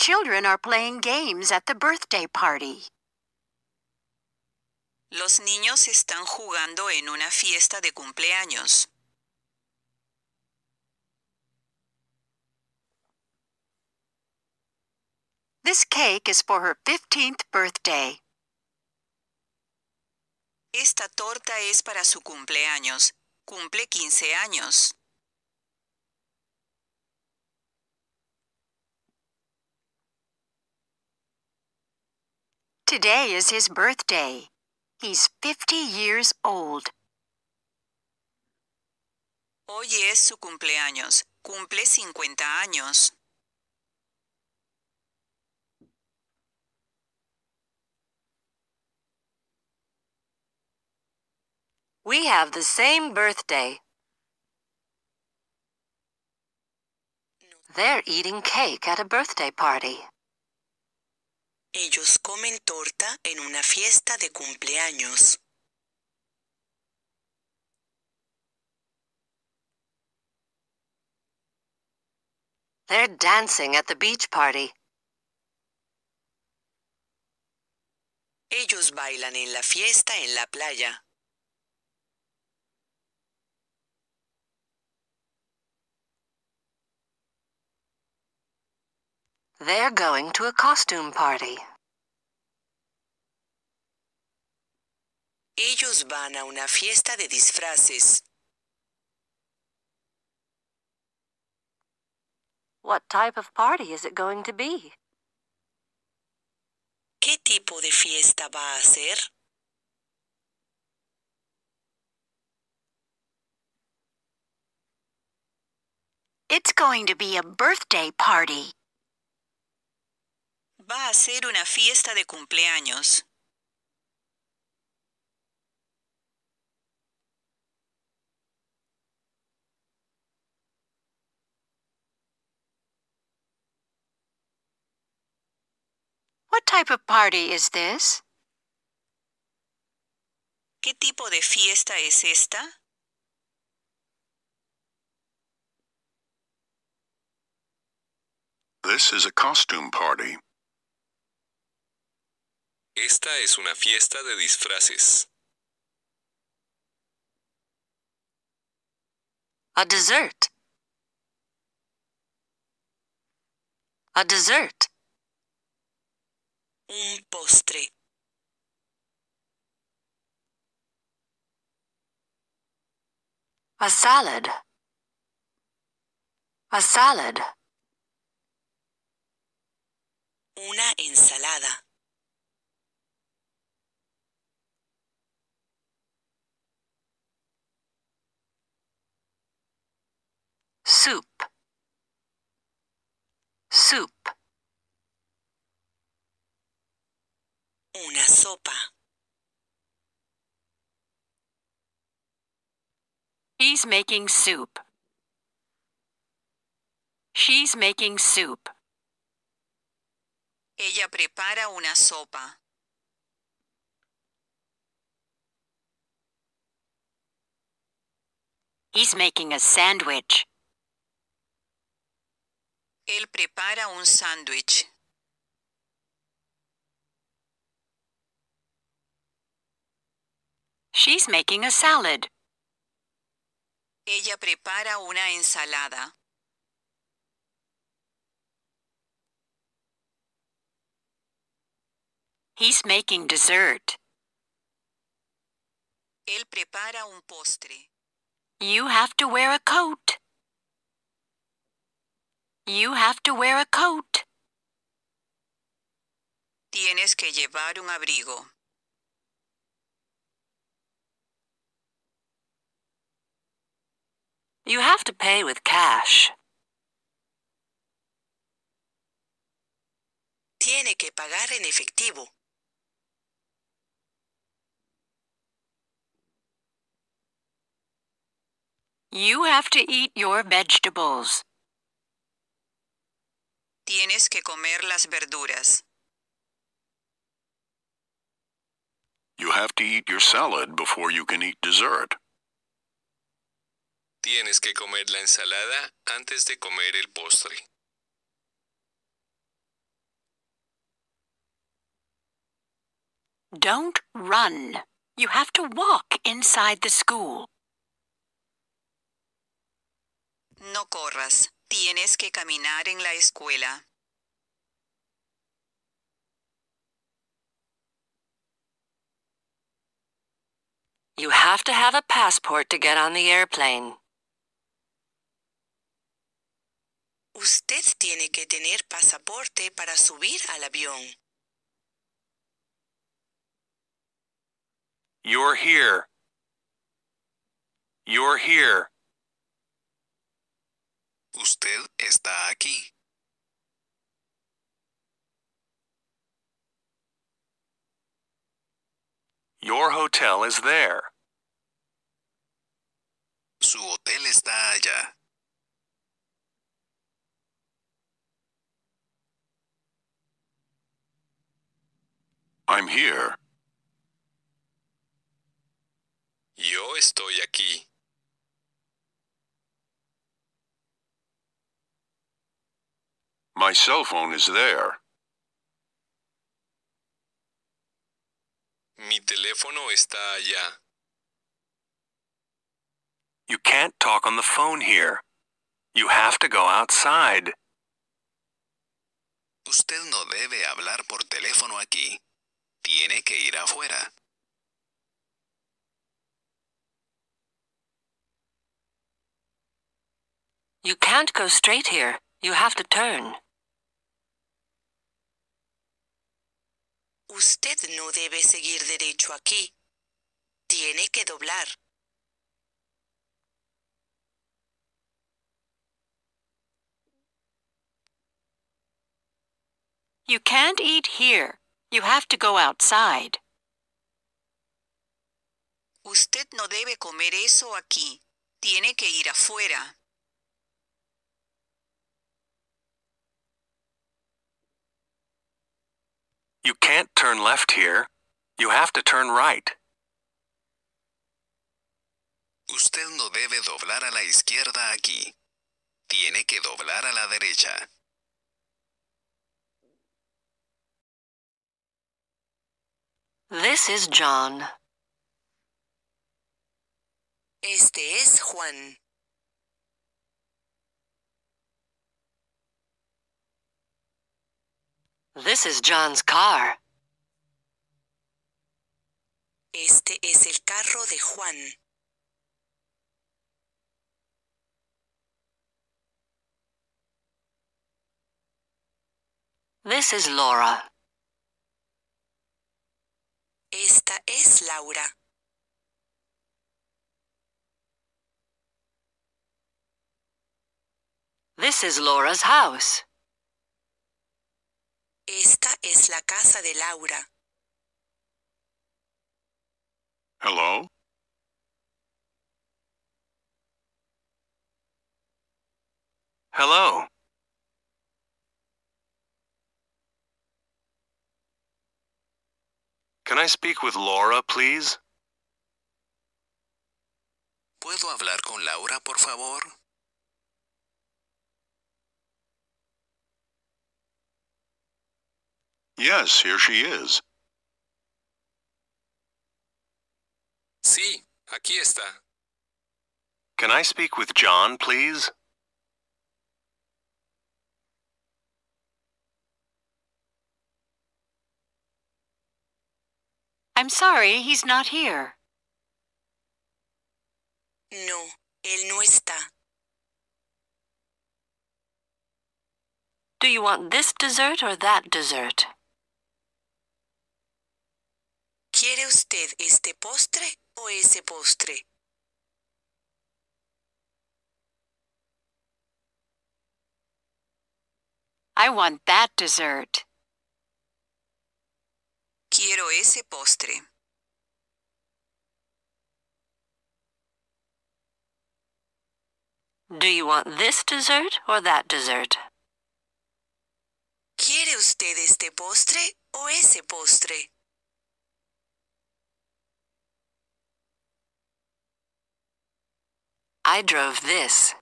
children are playing games at the birthday party. Los niños están jugando en una fiesta de cumpleaños. This cake is for her 15th birthday. Esta torta es para su cumpleaños. Cumple 15 años. Today is his birthday. He's 50 years old. Hoy es su cumpleaños. Cumple 50 años. We have the same birthday. They're eating cake at a birthday party. Ellos comen torta en una fiesta de cumpleaños. They're dancing at the beach party. Ellos bailan en la fiesta en la playa. They're going to a costume party. Ellos van a una fiesta de disfraces. What type of party is it going to be? ¿Qué tipo de fiesta va a ser? It's going to be a birthday party. va a ser una fiesta de cumpleaños. What type of party is this? ¿Qué tipo de fiesta es esta? This is a costume party. Esta es una fiesta de disfraces. A dessert. A dessert. Un postre. A salad. A salad. Una ensalada. sopa. He's making soup. She's making soup. Ella prepara una sopa. He's making a sandwich. Él prepara un sándwich. She's making a salad. Ella prepara una ensalada. He's making dessert. Él prepara un postre. You have to wear a coat. You have to wear a coat. Tienes que llevar un abrigo. You have to pay with cash. Tiene que pagar en efectivo. You have to eat your vegetables. Tienes que comer las verduras. You have to eat your salad before you can eat dessert. Tienes que comer la ensalada antes de comer el postre. Don't run. You have to walk inside the school. No corras. Tienes que caminar en la escuela. You have to have a passport to get on the airplane. Usted tiene que tener pasaporte para subir al avión. You're here. You're here. Usted está aquí. Your hotel is there. Su hotel está allá. I'm here. Yo estoy aquí. My cell phone is there. Mi teléfono está allá. You can't talk on the phone here. You have to go outside. Usted no debe hablar por teléfono aquí. tiene que ir afuera. You can't go straight here. You have to turn. Usted no debe seguir derecho aquí. Tiene que doblar. You can't eat here. You have to go outside. Usted no debe comer eso aquí. Tiene que ir afuera. You can't turn left here. You have to turn right. Usted no debe doblar a la izquierda aquí. Tiene que doblar a la derecha. This is John. Este es Juan. This is John's car. Este es el carro de Juan. This is Laura. Es Laura. This is Laura's house. Esta es la casa de Laura. Hello? Hello. Can I speak with Laura, please? ¿Puedo hablar con Laura, por favor? Yes, here she is. Sí, aquí está. Can I speak with John, please? I'm sorry, he's not here. No, él no está. Do you want this dessert or that dessert? ¿Quiere usted este postre o ese postre? I want that dessert. Quiero ese postre. Do you want this dessert or that dessert? ¿Quiere usted este postre o ese postre? I drove this.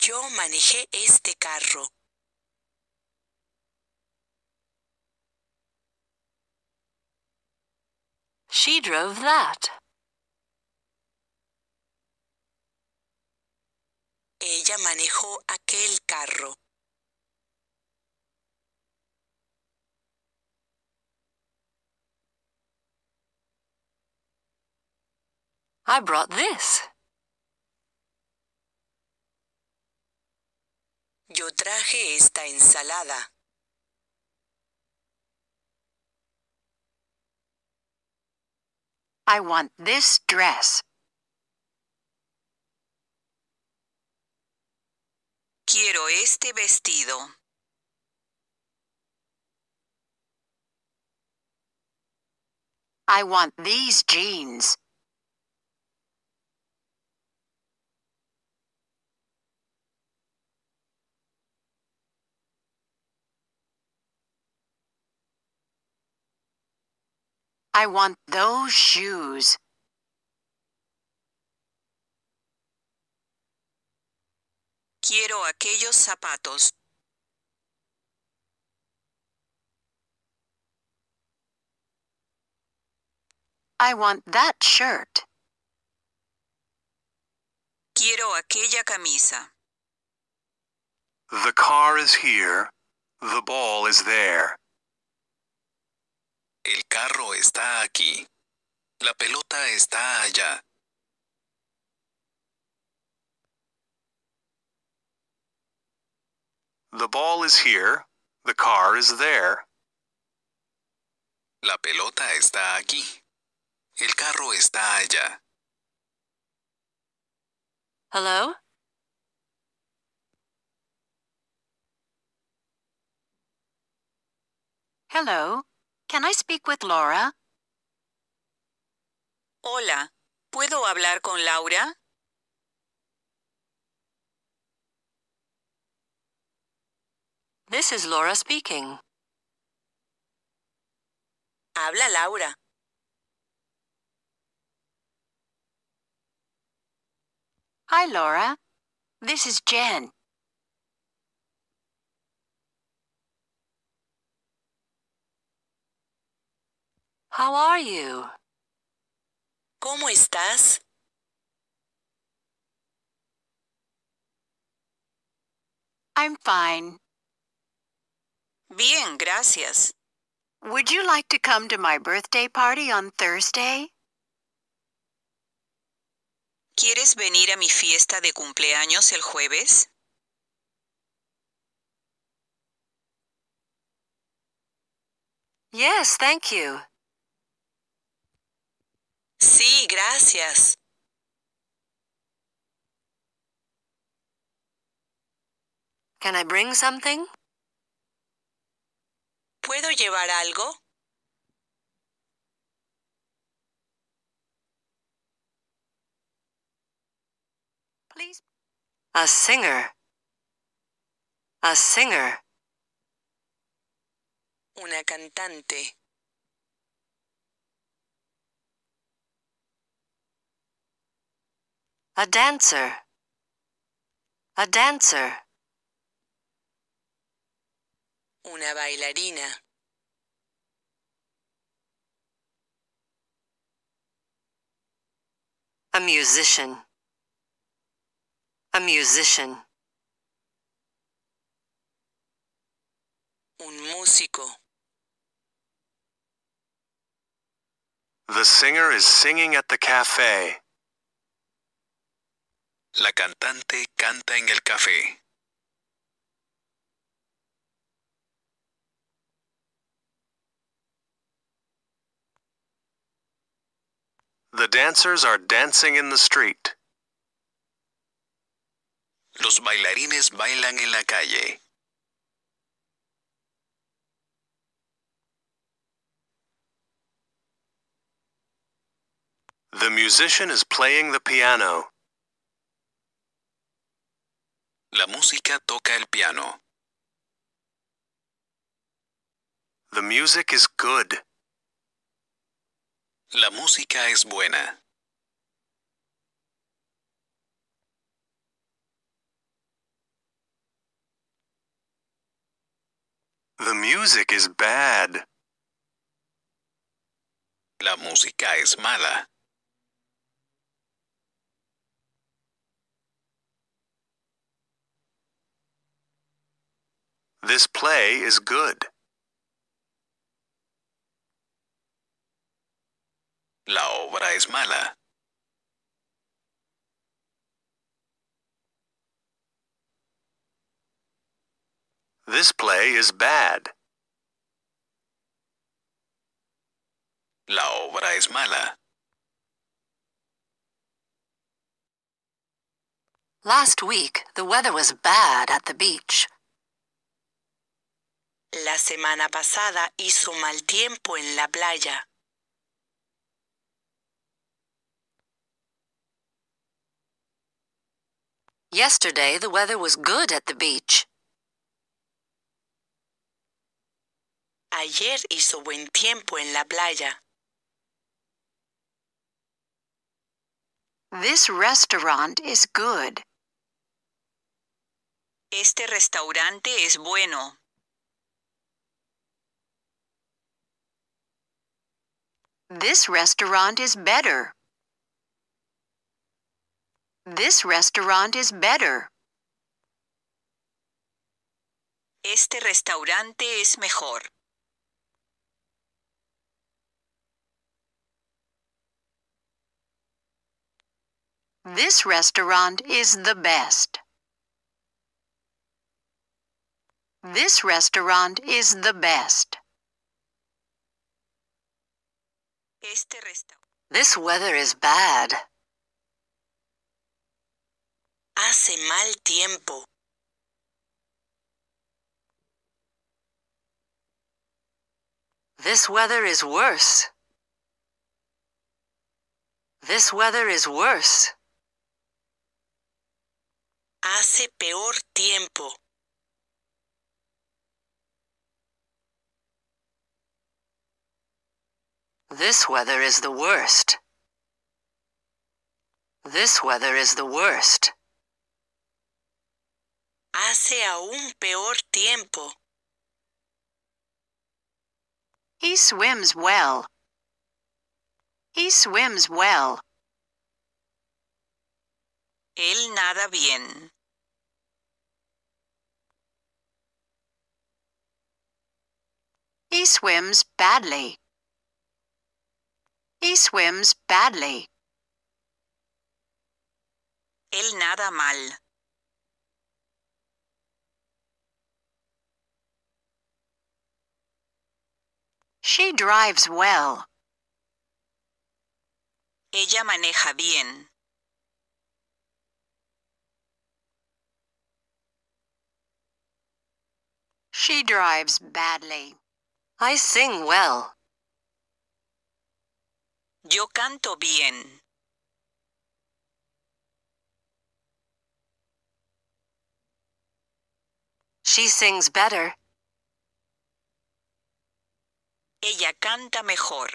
Yo manejé este carro. She drove that. Ella manejó aquel carro. I brought this. Yo traje esta ensalada. I want this dress. Quiero este vestido. I want these jeans. I want those shoes. Quiero aquellos zapatos. I want that shirt. Quiero aquella camisa. The car is here. The ball is there. El carro está aquí. La pelota está allá. The ball is here. The car is there. La pelota está aquí. El carro está allá. Hello? Hello? Can I speak with Laura? Hola, ¿puedo hablar con Laura? This is Laura speaking. Habla Laura. Hi, Laura. This is Jen. How are you? ¿Cómo estás? I'm fine. Bien, gracias. Would you like to come to my birthday party on Thursday? ¿Quieres venir a mi fiesta de cumpleaños el jueves? Yes, thank you. Sí, gracias. Can I bring something? ¿Puedo llevar algo? Please. A singer. A singer. Una cantante. A dancer. A dancer. Una bailarina. A musician. A musician. Un músico. The singer is singing at the cafe. La cantante canta en el café. The dancers are dancing in the street. Los bailarines bailan en la calle. The musician is playing the piano. La música toca el piano. The music is good. La música es buena. The music is bad. La música es mala. This play is good. La obra es mala. This play is bad. La obra es mala. Last week, the weather was bad at the beach. La semana pasada hizo mal tiempo en la playa. Yesterday the weather was good at the beach. Ayer hizo buen tiempo en la playa. This restaurant is good. Este restaurante es bueno. This restaurant is better. This restaurant is better. Este restaurante es mejor. This restaurant is the best. This restaurant is the best. Este restaurante. This weather is bad. Hace mal tiempo. This weather is worse. This weather is worse. Hace peor tiempo. This weather is the worst. This weather is the worst. Hace aún peor tiempo. He swims well. He swims well. Él nada bien. He swims badly. He swims badly. Él nada mal. She drives well. Ella maneja bien. She drives badly. I sing well. Yo canto bien. She sings better. Ella canta mejor.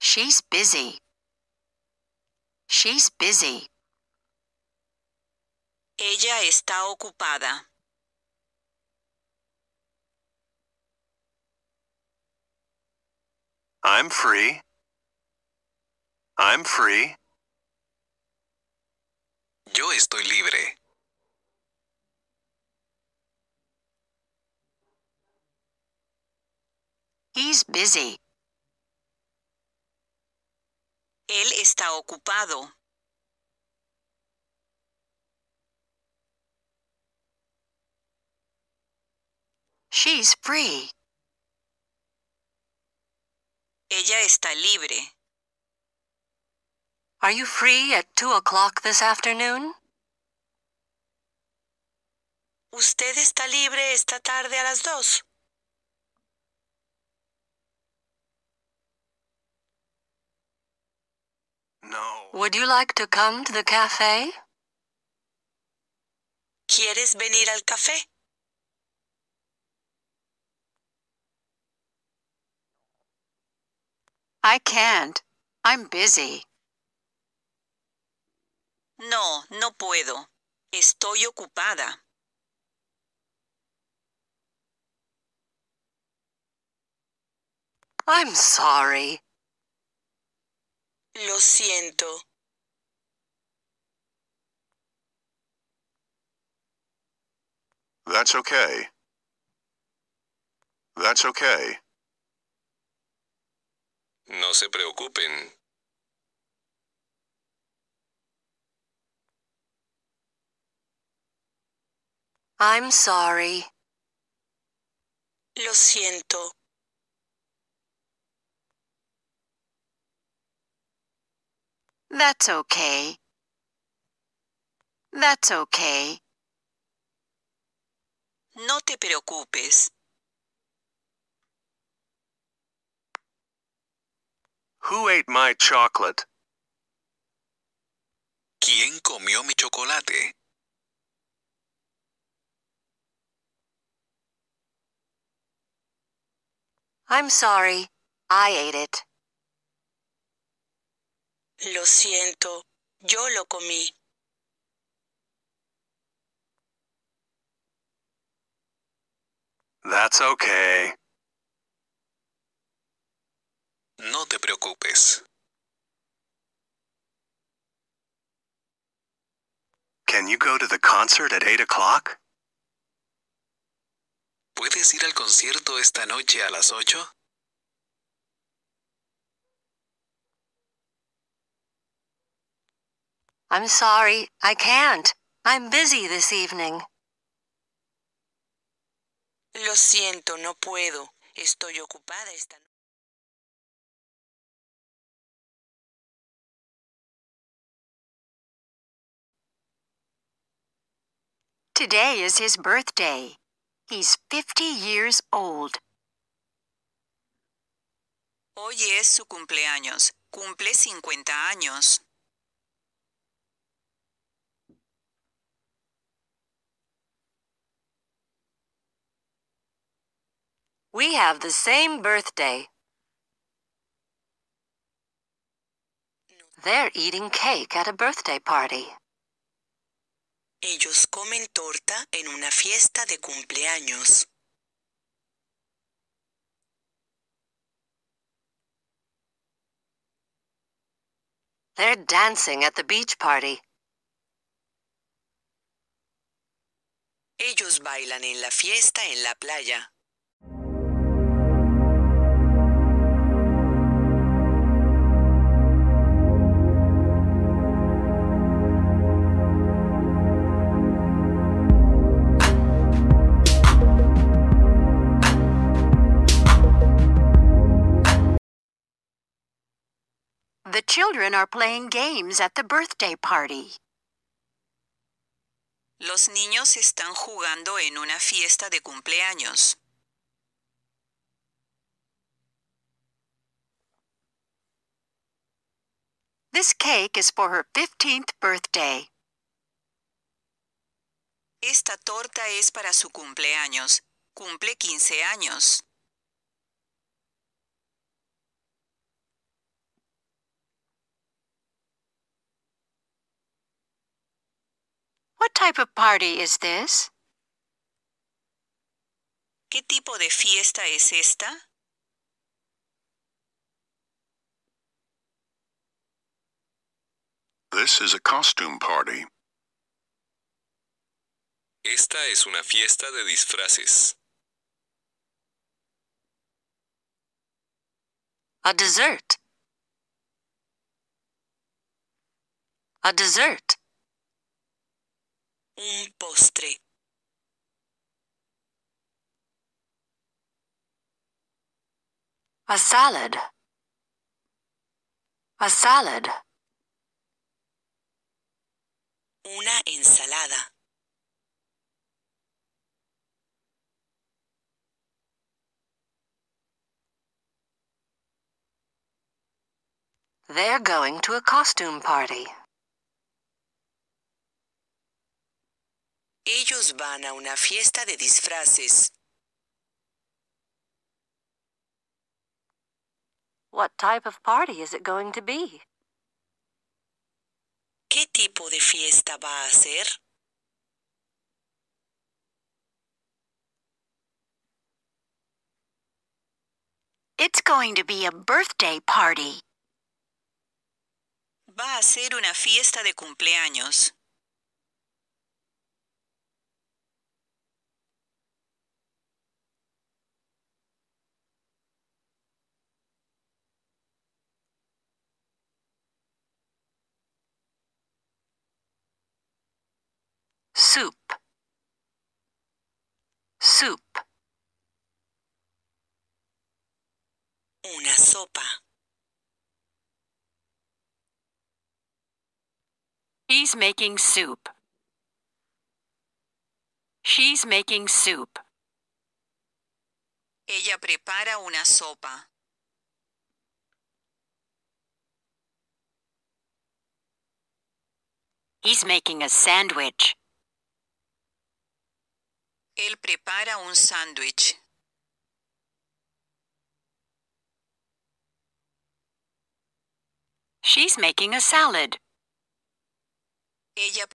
She's busy. She's busy. Ella está ocupada. I'm free. I'm free. Yo estoy libre. He's busy. Él está ocupado. She's free. Ella está libre. Are you free at two o'clock this afternoon? ¿Usted está libre esta tarde a las 2 No. Would you like to come to the cafe? ¿Quieres venir al café? I can't. I'm busy. No, no puedo. Estoy ocupada. I'm sorry. Lo siento. That's okay. That's okay. No se preocupen. I'm sorry. Lo siento. That's okay. That's okay. No te preocupes. Who ate my chocolate? ¿Quién comió mi chocolate? I'm sorry. I ate it. Lo siento. Yo lo comí. That's okay. No te preocupes. Can you go to the concert at 8 o'clock? ¿Puedes ir al concierto esta noche a las 8? I'm sorry, I can't. I'm busy this evening. Lo siento, no puedo. Estoy ocupada esta noche. Today is his birthday. He's 50 years old. Hoy es su cumpleaños. Cumple 50 años. We have the same birthday. They're eating cake at a birthday party. Ellos comen torta en una fiesta de cumpleaños. They're dancing at the beach party. Ellos bailan en la fiesta en la playa. children are playing games at the birthday party. Los niños están jugando en una fiesta de cumpleaños. This cake is for her 15th birthday. Esta torta es para su cumpleaños. Cumple 15 años. type of party is this? ¿Qué tipo de fiesta es esta? This is a costume party. Esta es una fiesta de disfraces. A dessert. A dessert. un postre. A salad. A salad. Una ensalada. They're going to a costume party. Ellos van a una fiesta de disfraces. What type of party is it going to be? ¿Qué tipo de fiesta va a ser? It's going to be a birthday party. Va a ser una fiesta de cumpleaños. soup soup una sopa He's making soup She's making soup Ella prepara una sopa He's making a sandwich. Él prepara un sandwich. She's making a salad. Ella